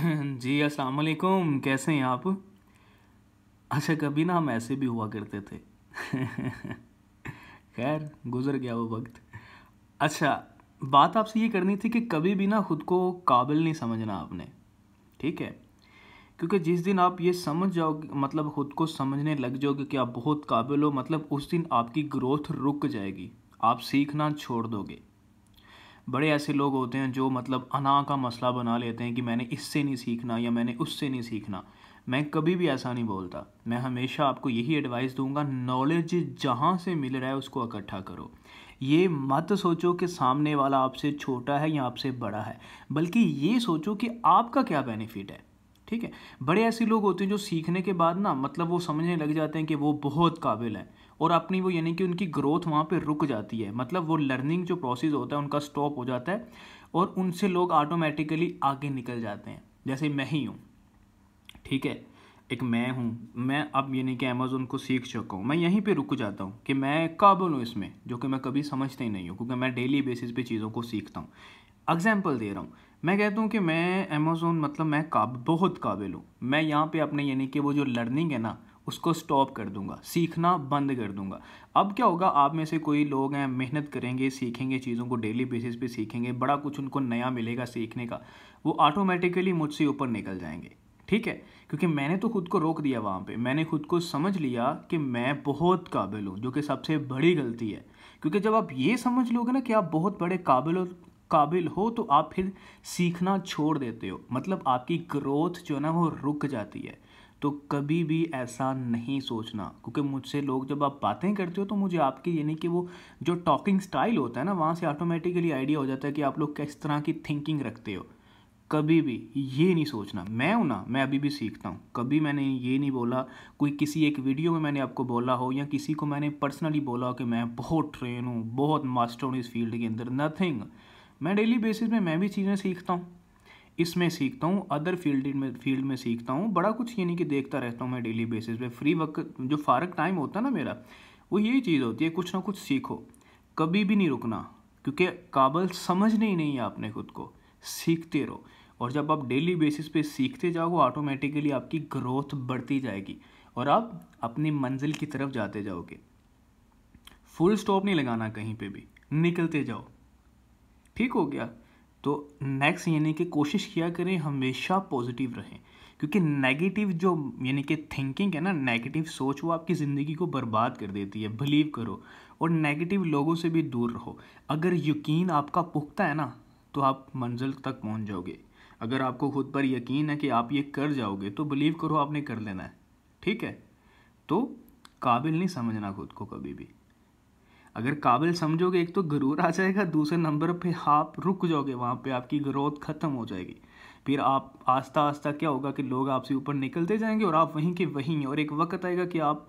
जी अस्सलाम वालेकुम कैसे हैं आप अच्छा कभी ना हम ऐसे भी हुआ करते थे खैर गुज़र गया वो वक्त अच्छा बात आपसे ये करनी थी कि कभी भी ना ख़ुद को काबिल नहीं समझना आपने ठीक है क्योंकि जिस दिन आप ये समझ जाओगे मतलब ख़ुद को समझने लग जाओगे कि आप बहुत काबिल हो मतलब उस दिन आपकी ग्रोथ रुक जाएगी आप सीखना छोड़ दोगे बड़े ऐसे लोग होते हैं जो मतलब अना का मसला बना लेते हैं कि मैंने इससे नहीं सीखना या मैंने उससे नहीं सीखना मैं कभी भी ऐसा नहीं बोलता मैं हमेशा आपको यही एडवाइस दूंगा नॉलेज जहाँ से मिल रहा है उसको इकट्ठा करो ये मत सोचो कि सामने वाला आपसे छोटा है या आपसे बड़ा है बल्कि ये सोचो कि आपका क्या बेनिफिट है ठीक है बड़े ऐसे लोग होते हैं जो सीखने के बाद ना मतलब वो समझने लग जाते हैं कि वो बहुत काबिल हैं और अपनी वो यानी कि उनकी ग्रोथ वहाँ पे रुक जाती है मतलब वो लर्निंग जो प्रोसेस होता है उनका स्टॉप हो जाता है और उनसे लोग ऑटोमेटिकली आगे निकल जाते हैं जैसे मैं ही हूँ ठीक है एक मैं हूँ मैं अब यानी कि अमेज़ोन को सीख चुका हूँ मैं यहीं पे रुक जाता हूँ कि मैं काबिल हूँ इसमें जो कि मैं कभी समझता ही नहीं हूँ क्योंकि मैं डेली बेसिस पे चीज़ों को सीखता हूँ एग्जाम्पल दे रहा हूँ मैं कहता हूँ कि मैं अमेज़ोन मतलब मैं काब बहुत काबिल हूँ मैं यहाँ पे अपने यानी कि वो जो लर्निंग है ना उसको स्टॉप कर दूंगा सीखना बंद कर दूंगा अब क्या होगा आप में से कोई लोग हैं मेहनत करेंगे सीखेंगे चीज़ों को डेली बेसिस पे सीखेंगे बड़ा कुछ उनको नया मिलेगा सीखने का वो ऑटोमेटिकली मुझसे ऊपर निकल जाएंगे ठीक है क्योंकि मैंने तो खुद को रोक दिया वहाँ पे मैंने खुद को समझ लिया कि मैं बहुत काबिल हूँ जो कि सबसे बड़ी गलती है क्योंकि जब आप ये समझ लोगे ना कि आप बहुत बड़े काबिल हो काबिल हो तो आप फिर सीखना छोड़ देते हो मतलब आपकी ग्रोथ जो है ना वो रुक जाती है तो कभी भी ऐसा नहीं सोचना क्योंकि मुझसे लोग जब आप बातें करते हो तो मुझे आपके यानी कि वो जो टॉकिंग स्टाइल होता है ना वहाँ से ऑटोमेटिकली आइडिया हो जाता है कि आप लोग किस तरह की थिंकिंग रखते हो कभी भी ये नहीं सोचना मैं हूँ ना मैं अभी भी सीखता हूँ कभी मैंने ये नहीं बोला कोई किसी एक वीडियो में मैंने आपको बोला हो या किसी को मैंने पर्सनली बोला हो कि मैं बहुत ट्रेन हूँ बहुत मास्टर हूँ इस फील्ड के अंदर नथिंग मैं डेली बेसिस में मैं भी चीज़ें सीखता हूँ इसमें सीखता हूँ अदर फील्ड में फील्ड में सीखता हूँ बड़ा कुछ ये नहीं कि देखता रहता हूँ मैं डेली बेसिस पे फ्री वक्त जो फारक टाइम होता है ना मेरा वो यही चीज़ होती है कुछ ना कुछ सीखो कभी भी नहीं रुकना क्योंकि काबल समझने ही नहीं है आपने खुद को सीखते रहो और जब आप डेली बेसिस पे सीखते जाओगे ऑटोमेटिकली आपकी ग्रोथ बढ़ती जाएगी और आप अपनी मंजिल की तरफ जाते जाओगे फुल स्टॉप नहीं लगाना कहीं पे भी निकलते जाओ ठीक हो गया तो नेक्स्ट यानी कि कोशिश किया करें हमेशा पॉजिटिव रहें क्योंकि नेगेटिव जो यानी कि थिंकिंग है ना नेगेटिव सोच वो आपकी ज़िंदगी को बर्बाद कर देती है बिलीव करो और नेगेटिव लोगों से भी दूर रहो अगर यकीन आपका पुख्ता है ना तो आप मंजिल तक पहुंच जाओगे अगर आपको खुद पर यकीन है कि आप ये कर जाओगे तो बिलीव करो आपने कर लेना है ठीक है तो काबिल नहीं समझना खुद को कभी भी अगर काबिल समझोगे एक तो गरूर आ जाएगा दूसरे नंबर पे आप रुक जाओगे वहाँ पे आपकी ग्रोथ ख़त्म हो जाएगी फिर आप आस्ता आस्ता क्या होगा कि लोग आपसे ऊपर निकलते जाएंगे और आप वहीं के वहीं और एक वक्त आएगा कि आप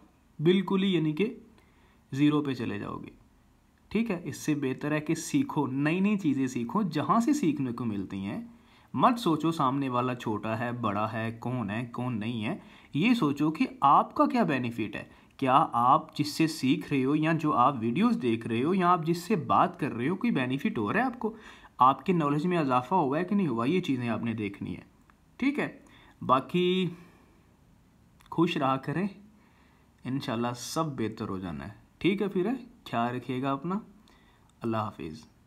बिल्कुल ही यानी कि ज़ीरो पे चले जाओगे ठीक है इससे बेहतर है कि सीखो नई नई चीज़ें सीखो जहाँ से सीखने को मिलती हैं मत सोचो सामने वाला छोटा है बड़ा है कौन है कौन नहीं है ये सोचो कि आपका क्या बेनिफिट है क्या आप जिससे सीख रहे हो या जो आप वीडियोस देख रहे हो या आप जिससे बात कर रहे हो कोई बेनिफिट हो रहा है आपको आपके नॉलेज में इजाफा हुआ है कि नहीं हुआ ये चीज़ें आपने देखनी है ठीक है बाकी खुश रहा करें इन सब बेहतर हो जाना है ठीक है फिर है ख्याल रखिएगा अपना अल्लाह हाफिज़